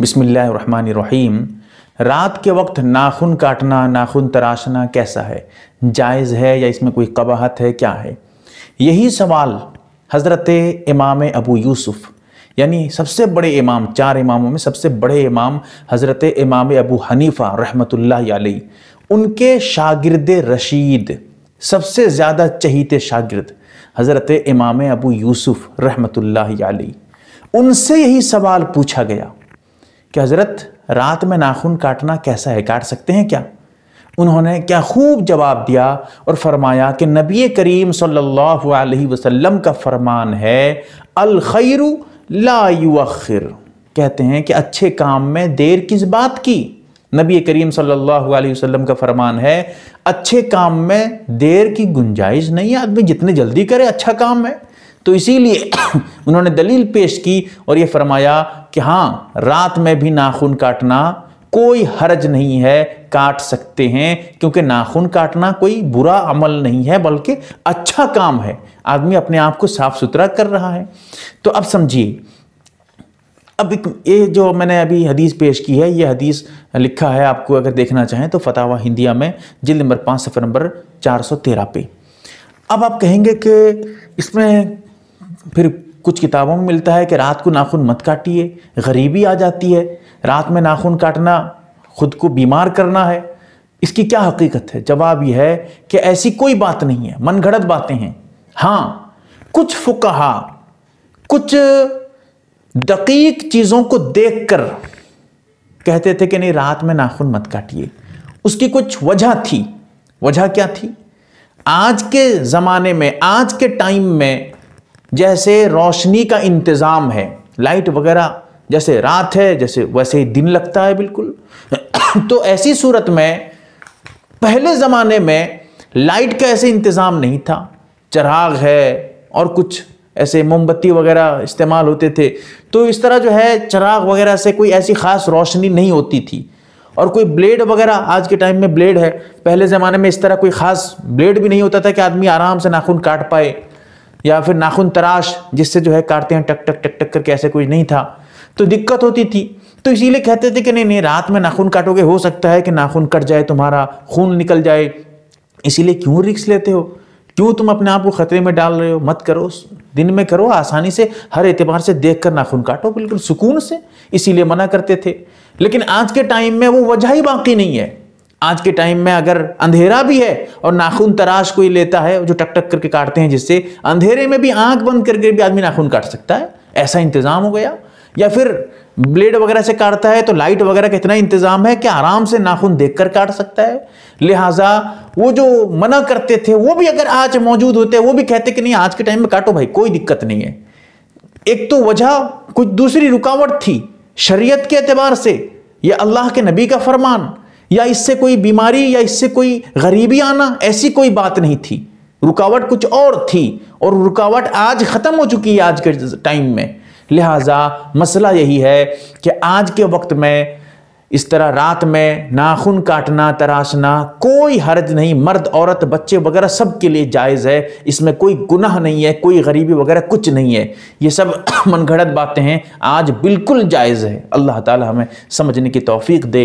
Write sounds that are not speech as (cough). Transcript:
बिसमीम रात के वक्त नाखून काटना नाखून तराशना कैसा है जायज़ है या इसमें कोई कबाहत है क्या है यही सवाल हज़रत इमाम अबू यूसुफ़ यानी सबसे बड़े इमाम चार इमामों में सबसे बड़े इमाम हज़रत इमाम अबू हनीफ़ा रहमतुल्लाह अलैह उनके शागिर्द रशीद सबसे ज़्यादा चहीते शागिर्द हज़रत इमाम अबू यूसुफ़ रहमतुल्लाह अलैह उनसे यही सवाल पूछा गया कि हज़रत रात में नाखून काटना कैसा है काट सकते हैं क्या उन्होंने क्या खूब जवाब दिया और फरमाया कि नबी करीम सल्लल्लाहु अलैहि वसल्लम का फरमान है अल खैरु ला युखिर कहते हैं कि अच्छे काम में देर किस बात की नबी करीम सल्लल्लाहु अलैहि वसल्लम का फरमान है अच्छे काम में देर की गुंजाइश नहीं है आदमी जितने जल्दी करे अच्छा काम है तो इसीलिए (coughs) उन्होंने दलील पेश की और ये फरमाया कि हाँ रात में भी नाखून काटना कोई हर्ज नहीं है काट सकते हैं क्योंकि नाखून काटना कोई बुरा अमल नहीं है बल्कि अच्छा काम है आदमी अपने आप को साफ सुथरा कर रहा है तो अब समझिए अब ये जो मैंने अभी हदीस पेश की है ये हदीस लिखा है आपको अगर देखना चाहें तो फतावा हिंदिया में जिल नंबर पाँच सफ़र नंबर चार सौ तेरह पे अब आप कहेंगे कि इसमें फिर कुछ किताबों में मिलता है कि रात को नाखून मत काटिए गरीबी आ जाती है रात में नाखून काटना खुद को बीमार करना है इसकी क्या हकीकत है जवाब यह है कि ऐसी कोई बात नहीं है मन घड़त बातें हैं हाँ कुछ फुकहा कुछ दकीक चीज़ों को देखकर कहते थे कि नहीं रात में नाखून मत काटिए उसकी कुछ वजह थी वजह क्या थी आज के ज़माने में आज के टाइम में जैसे रोशनी का इंतज़ाम है लाइट वगैरह जैसे रात है जैसे वैसे ही दिन लगता है बिल्कुल (coughs) तो ऐसी सूरत में पहले ज़माने में लाइट का ऐसे इंतज़ाम नहीं था चराग है और कुछ ऐसे मोमबत्ती वगैरह इस्तेमाल होते थे तो इस तरह जो है चराग वगैरह से कोई ऐसी ख़ास रोशनी नहीं होती थी और कोई ब्लेड वगैरह आज के टाइम में ब्लेड है पहले ज़माने में इस तरह कोई ख़ास ब्लेड भी नहीं होता था कि आदमी आराम से नाखून काट पाए या फिर नाखून तराश जिससे जो है काटते हैं टक टक टक टक करके ऐसे कुछ नहीं था तो दिक्कत होती थी तो इसीलिए कहते थे कि नहीं नहीं रात में नाखून काटोगे हो सकता है कि नाखून कट जाए तुम्हारा खून निकल जाए इसीलिए क्यों रिक्स लेते हो क्यों तुम अपने आप को खतरे में डाल रहे हो मत करो दिन में करो आसानी से हर एतबार से देख कर नाखून काटो बिल्कुल सुकून से इसीलिए मना करते थे लेकिन आज के टाइम में वो वजह ही बाकी नहीं है आज के टाइम में अगर अंधेरा भी है और नाखून तराश कोई लेता है जो टक टक करके काटते हैं जिससे अंधेरे में भी आंख बंद करके भी आदमी नाखून काट सकता है ऐसा इंतज़ाम हो गया या फिर ब्लेड वगैरह से काटता है तो लाइट वगैरह का इतना इंतज़ाम है कि आराम से नाखून कर काट सकता है लिहाजा वो जो मना करते थे वो भी अगर आज मौजूद होते वो भी कहते कि नहीं आज के टाइम में काटो भाई कोई दिक्कत नहीं है एक तो वजह कुछ दूसरी रुकावट थी शरीयत के अतबार से या अल्लाह के नबी का फरमान या इससे कोई बीमारी या इससे कोई गरीबी आना ऐसी कोई बात नहीं थी रुकावट कुछ और थी और रुकावट आज ख़त्म हो चुकी है आज के टाइम में लिहाजा मसला यही है कि आज के वक्त में इस तरह रात में नाखून काटना तराशना कोई हर्ज नहीं मर्द औरत बच्चे वगैरह सब के लिए जायज़ है इसमें कोई गुनाह नहीं है कोई गरीबी वगैरह कुछ नहीं है ये सब (coughs) मनगढ़ंत बातें हैं आज बिल्कुल जायज़ है अल्लाह ताला हमें समझने की तौफीक दे